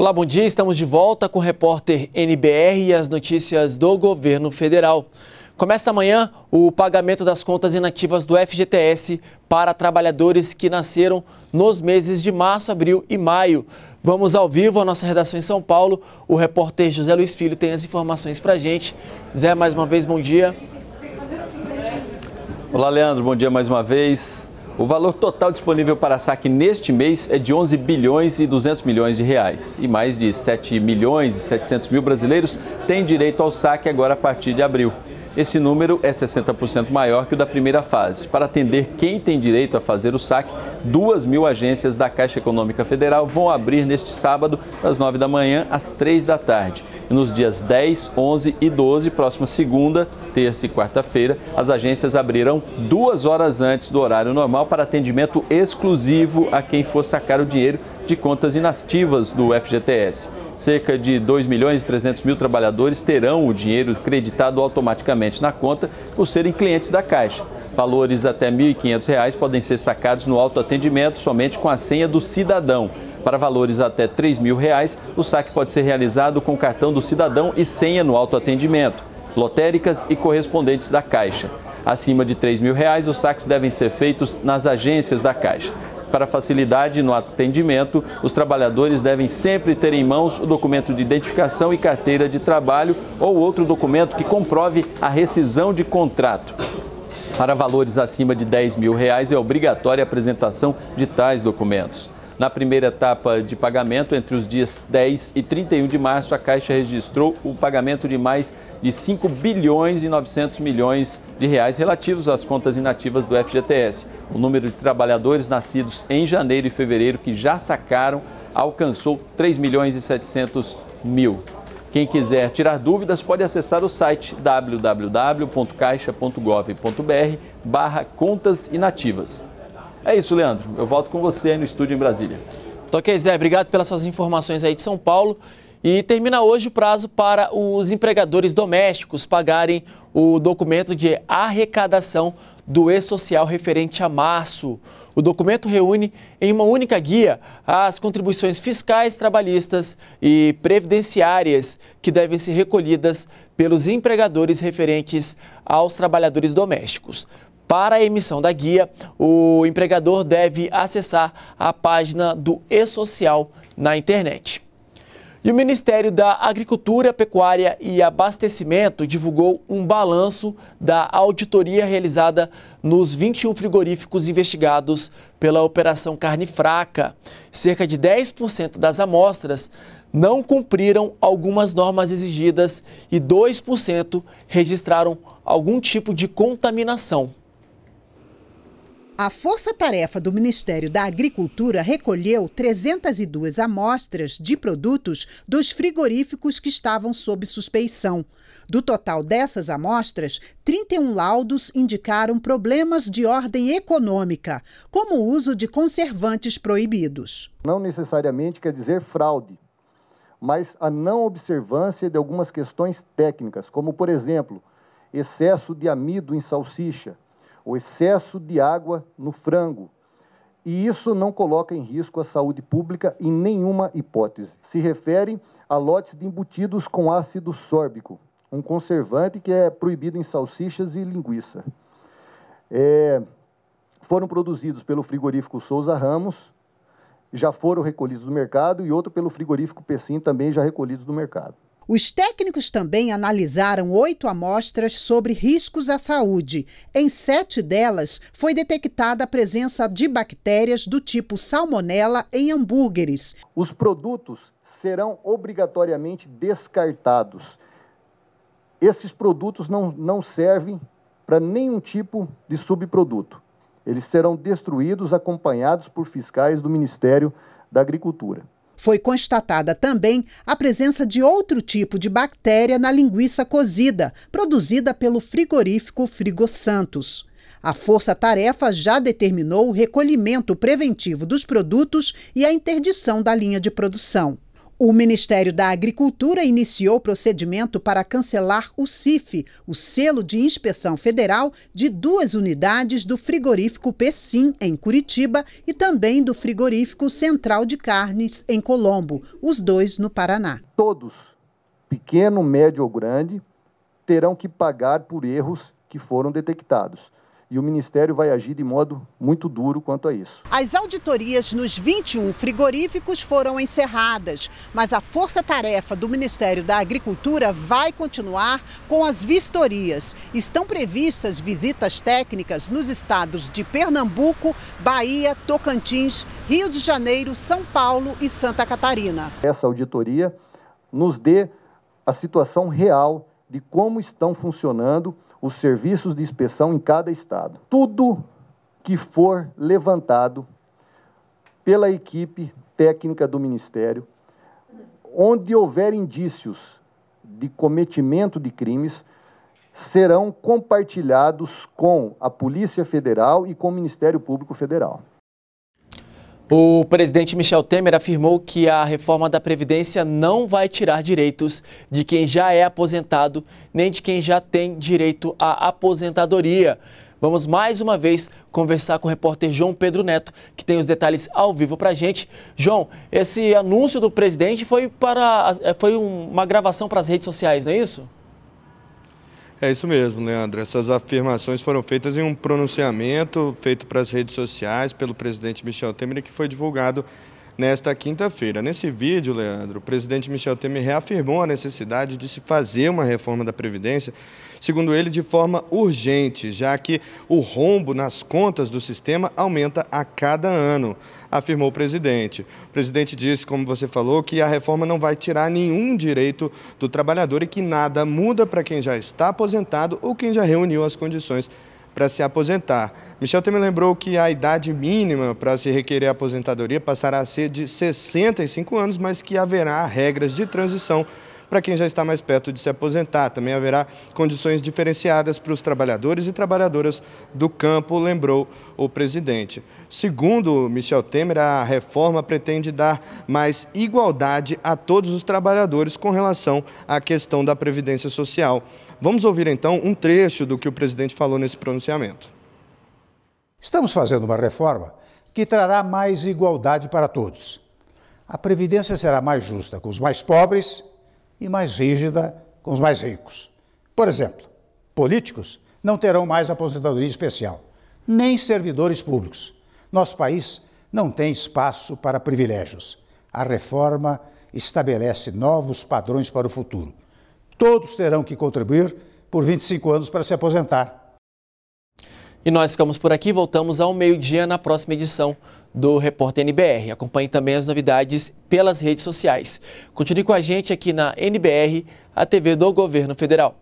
Olá, bom dia. Estamos de volta com o repórter NBR e as notícias do governo federal. Começa amanhã o pagamento das contas inativas do FGTS para trabalhadores que nasceram nos meses de março, abril e maio. Vamos ao vivo à nossa redação em São Paulo. O repórter José Luiz Filho tem as informações para a gente. Zé, mais uma vez, bom dia. Olá, Leandro. Bom dia mais uma vez. O valor total disponível para saque neste mês é de 11 bilhões e 200 milhões de reais. E mais de 7 milhões e 700 mil brasileiros têm direito ao saque agora a partir de abril. Esse número é 60% maior que o da primeira fase. Para atender quem tem direito a fazer o saque, duas mil agências da Caixa Econômica Federal vão abrir neste sábado, das 9 da manhã às 3 da tarde. E nos dias 10, 11 e 12, próxima segunda, terça e quarta-feira, as agências abrirão duas horas antes do horário normal para atendimento exclusivo a quem for sacar o dinheiro de contas inativas do FGTS cerca de 2 milhões e 300 mil trabalhadores terão o dinheiro creditado automaticamente na conta por serem clientes da Caixa. Valores até R$ 1.500 podem ser sacados no autoatendimento somente com a senha do cidadão. Para valores até R$ 3.000, o saque pode ser realizado com cartão do cidadão e senha no autoatendimento, lotéricas e correspondentes da Caixa. Acima de R$ 3.000, os saques devem ser feitos nas agências da Caixa. Para facilidade no atendimento, os trabalhadores devem sempre ter em mãos o documento de identificação e carteira de trabalho ou outro documento que comprove a rescisão de contrato. Para valores acima de 10 mil reais é obrigatória a apresentação de tais documentos. Na primeira etapa de pagamento, entre os dias 10 e 31 de março, a Caixa registrou o pagamento de mais de 5 bilhões e 900 milhões de reais relativos às contas inativas do FGTS. O número de trabalhadores nascidos em janeiro e fevereiro que já sacaram alcançou 3 milhões e 700 mil. Quem quiser tirar dúvidas pode acessar o site www.caixa.gov.br barra contas inativas. É isso, Leandro. Eu volto com você aí no estúdio em Brasília. Ok, Zé, obrigado pelas suas informações aí de São Paulo. E termina hoje o prazo para os empregadores domésticos pagarem o documento de arrecadação do E-Social referente a março. O documento reúne em uma única guia as contribuições fiscais, trabalhistas e previdenciárias que devem ser recolhidas pelos empregadores referentes aos trabalhadores domésticos. Para a emissão da guia, o empregador deve acessar a página do eSocial na internet. E o Ministério da Agricultura, Pecuária e Abastecimento divulgou um balanço da auditoria realizada nos 21 frigoríficos investigados pela Operação Carne Fraca. Cerca de 10% das amostras não cumpriram algumas normas exigidas e 2% registraram algum tipo de contaminação. A força-tarefa do Ministério da Agricultura recolheu 302 amostras de produtos dos frigoríficos que estavam sob suspeição. Do total dessas amostras, 31 laudos indicaram problemas de ordem econômica, como o uso de conservantes proibidos. Não necessariamente quer dizer fraude, mas a não observância de algumas questões técnicas, como, por exemplo, excesso de amido em salsicha o excesso de água no frango. E isso não coloca em risco a saúde pública em nenhuma hipótese. Se refere a lotes de embutidos com ácido sórbico, um conservante que é proibido em salsichas e linguiça. É, foram produzidos pelo frigorífico Souza Ramos, já foram recolhidos do mercado, e outro pelo frigorífico Pecim também já recolhidos do mercado. Os técnicos também analisaram oito amostras sobre riscos à saúde. Em sete delas, foi detectada a presença de bactérias do tipo salmonela em hambúrgueres. Os produtos serão obrigatoriamente descartados. Esses produtos não, não servem para nenhum tipo de subproduto. Eles serão destruídos, acompanhados por fiscais do Ministério da Agricultura. Foi constatada também a presença de outro tipo de bactéria na linguiça cozida, produzida pelo frigorífico Frigo Santos. A força-tarefa já determinou o recolhimento preventivo dos produtos e a interdição da linha de produção. O Ministério da Agricultura iniciou procedimento para cancelar o CIF, o selo de inspeção federal de duas unidades do frigorífico Pessim, em Curitiba, e também do frigorífico Central de Carnes, em Colombo, os dois no Paraná. Todos, pequeno, médio ou grande, terão que pagar por erros que foram detectados e o Ministério vai agir de modo muito duro quanto a isso. As auditorias nos 21 frigoríficos foram encerradas, mas a força-tarefa do Ministério da Agricultura vai continuar com as vistorias. Estão previstas visitas técnicas nos estados de Pernambuco, Bahia, Tocantins, Rio de Janeiro, São Paulo e Santa Catarina. Essa auditoria nos dê a situação real de como estão funcionando os serviços de inspeção em cada estado. Tudo que for levantado pela equipe técnica do Ministério, onde houver indícios de cometimento de crimes, serão compartilhados com a Polícia Federal e com o Ministério Público Federal. O presidente Michel Temer afirmou que a reforma da Previdência não vai tirar direitos de quem já é aposentado, nem de quem já tem direito à aposentadoria. Vamos mais uma vez conversar com o repórter João Pedro Neto, que tem os detalhes ao vivo para a gente. João, esse anúncio do presidente foi, para, é, foi uma gravação para as redes sociais, não é isso? É isso mesmo, Leandro. Essas afirmações foram feitas em um pronunciamento feito para as redes sociais pelo presidente Michel Temer, que foi divulgado nesta quinta-feira. Nesse vídeo, Leandro, o presidente Michel Temer reafirmou a necessidade de se fazer uma reforma da Previdência, segundo ele, de forma urgente, já que o rombo nas contas do sistema aumenta a cada ano, afirmou o presidente. O presidente disse, como você falou, que a reforma não vai tirar nenhum direito do trabalhador e que nada muda para quem já está aposentado ou quem já reuniu as condições para se aposentar. Michel também lembrou que a idade mínima para se requerer aposentadoria passará a ser de 65 anos, mas que haverá regras de transição para quem já está mais perto de se aposentar. Também haverá condições diferenciadas para os trabalhadores e trabalhadoras do campo, lembrou o presidente. Segundo Michel Temer, a reforma pretende dar mais igualdade a todos os trabalhadores com relação à questão da previdência social. Vamos ouvir então um trecho do que o presidente falou nesse pronunciamento. Estamos fazendo uma reforma que trará mais igualdade para todos. A previdência será mais justa com os mais pobres e mais rígida com os mais ricos. Por exemplo, políticos não terão mais aposentadoria especial, nem servidores públicos. Nosso país não tem espaço para privilégios. A reforma estabelece novos padrões para o futuro. Todos terão que contribuir por 25 anos para se aposentar. E nós ficamos por aqui, voltamos ao meio-dia na próxima edição do Repórter NBR. Acompanhe também as novidades pelas redes sociais. Continue com a gente aqui na NBR, a TV do Governo Federal.